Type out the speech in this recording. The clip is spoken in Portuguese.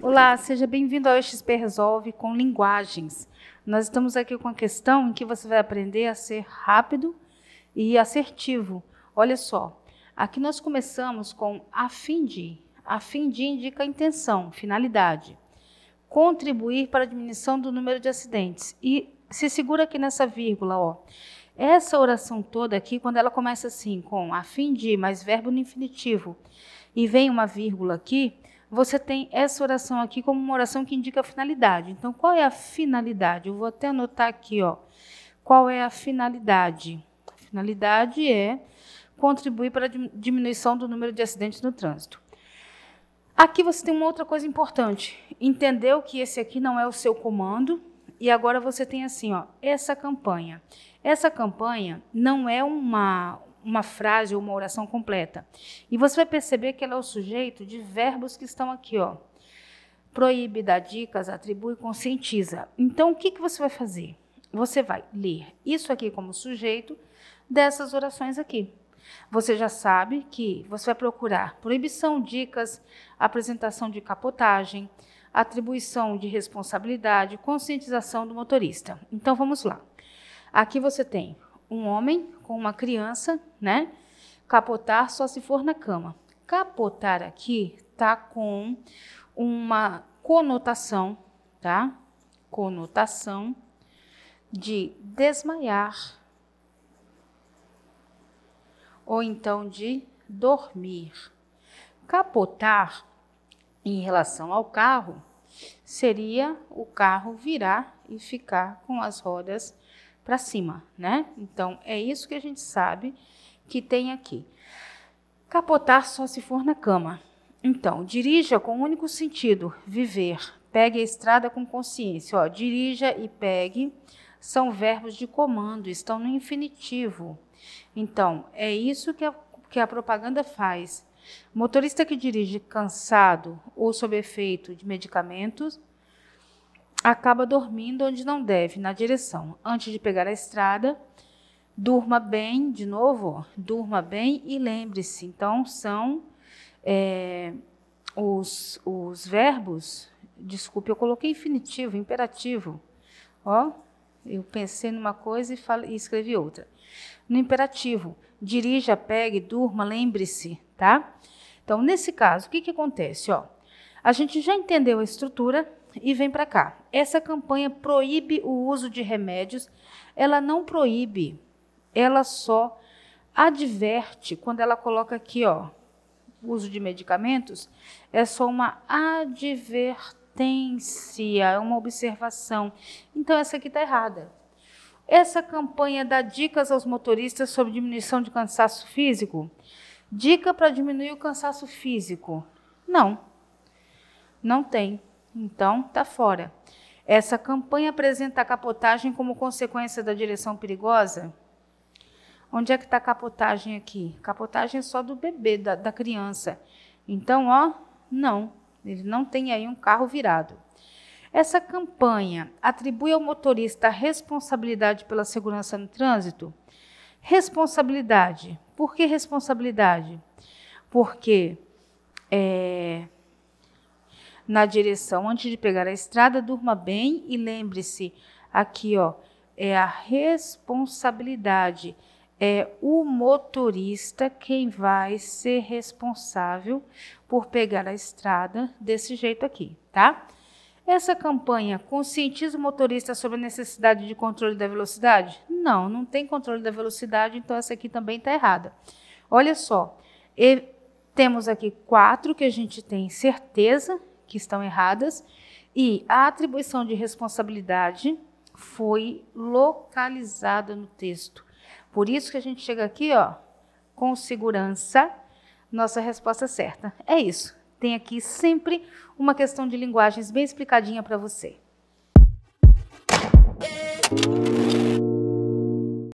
Olá, seja bem-vindo ao XP Resolve com Linguagens. Nós estamos aqui com a questão em que você vai aprender a ser rápido e assertivo. Olha só, aqui nós começamos com a fim de. A fim de indica a intenção, finalidade. Contribuir para a diminuição do número de acidentes. E se segura aqui nessa vírgula, ó. Essa oração toda aqui, quando ela começa assim, com a fim de, mais verbo no infinitivo, e vem uma vírgula aqui, você tem essa oração aqui como uma oração que indica a finalidade. Então, qual é a finalidade? Eu vou até anotar aqui, ó. Qual é a finalidade? A finalidade é contribuir para a diminuição do número de acidentes no trânsito. Aqui você tem uma outra coisa importante. Entendeu que esse aqui não é o seu comando, e agora você tem assim, ó, essa campanha. Essa campanha não é uma uma frase ou uma oração completa. E você vai perceber que ela é o sujeito de verbos que estão aqui, ó. Proíbe, dá dicas, atribui, conscientiza. Então, o que, que você vai fazer? Você vai ler isso aqui como sujeito dessas orações aqui. Você já sabe que você vai procurar proibição, dicas, apresentação de capotagem, atribuição de responsabilidade, conscientização do motorista. Então vamos lá. Aqui você tem um homem com uma criança, né? Capotar só se for na cama. Capotar aqui tá com uma conotação, tá? Conotação de desmaiar ou então de dormir. Capotar em relação ao carro seria o carro virar e ficar com as rodas para cima, né? Então é isso que a gente sabe que tem aqui. Capotar só se for na cama. Então, dirija com um único sentido, viver. Pegue a estrada com consciência. Ó, dirija e pegue são verbos de comando, estão no infinitivo. Então, é isso que a, que a propaganda faz motorista que dirige cansado ou sob efeito de medicamentos acaba dormindo onde não deve, na direção. Antes de pegar a estrada, durma bem, de novo, durma bem e lembre-se. Então, são é, os, os verbos, desculpe, eu coloquei infinitivo, imperativo, ó, eu pensei numa coisa e, e escrevi outra. No imperativo, dirija, pegue, durma, lembre-se, tá? Então, nesse caso, o que, que acontece? Ó, a gente já entendeu a estrutura e vem para cá. Essa campanha proíbe o uso de remédios. Ela não proíbe, ela só adverte quando ela coloca aqui, ó, uso de medicamentos, é só uma advertência advertência, é uma observação. Então, essa aqui está errada. Essa campanha dá dicas aos motoristas sobre diminuição de cansaço físico? Dica para diminuir o cansaço físico? Não. Não tem. Então, tá fora. Essa campanha apresenta a capotagem como consequência da direção perigosa? Onde é que está a capotagem aqui? Capotagem é só do bebê, da, da criança. Então, ó, não. Ele não tem aí um carro virado. Essa campanha atribui ao motorista a responsabilidade pela segurança no trânsito? Responsabilidade. Por que responsabilidade? Porque é, na direção, antes de pegar a estrada, durma bem e lembre-se, aqui ó, é a responsabilidade é o motorista quem vai ser responsável por pegar a estrada desse jeito aqui, tá? Essa campanha conscientiza o motorista sobre a necessidade de controle da velocidade? Não, não tem controle da velocidade, então essa aqui também está errada. Olha só, e, temos aqui quatro que a gente tem certeza que estão erradas e a atribuição de responsabilidade foi localizada no texto. Por isso que a gente chega aqui, ó, com segurança, nossa resposta é certa. É isso. Tem aqui sempre uma questão de linguagens bem explicadinha para você.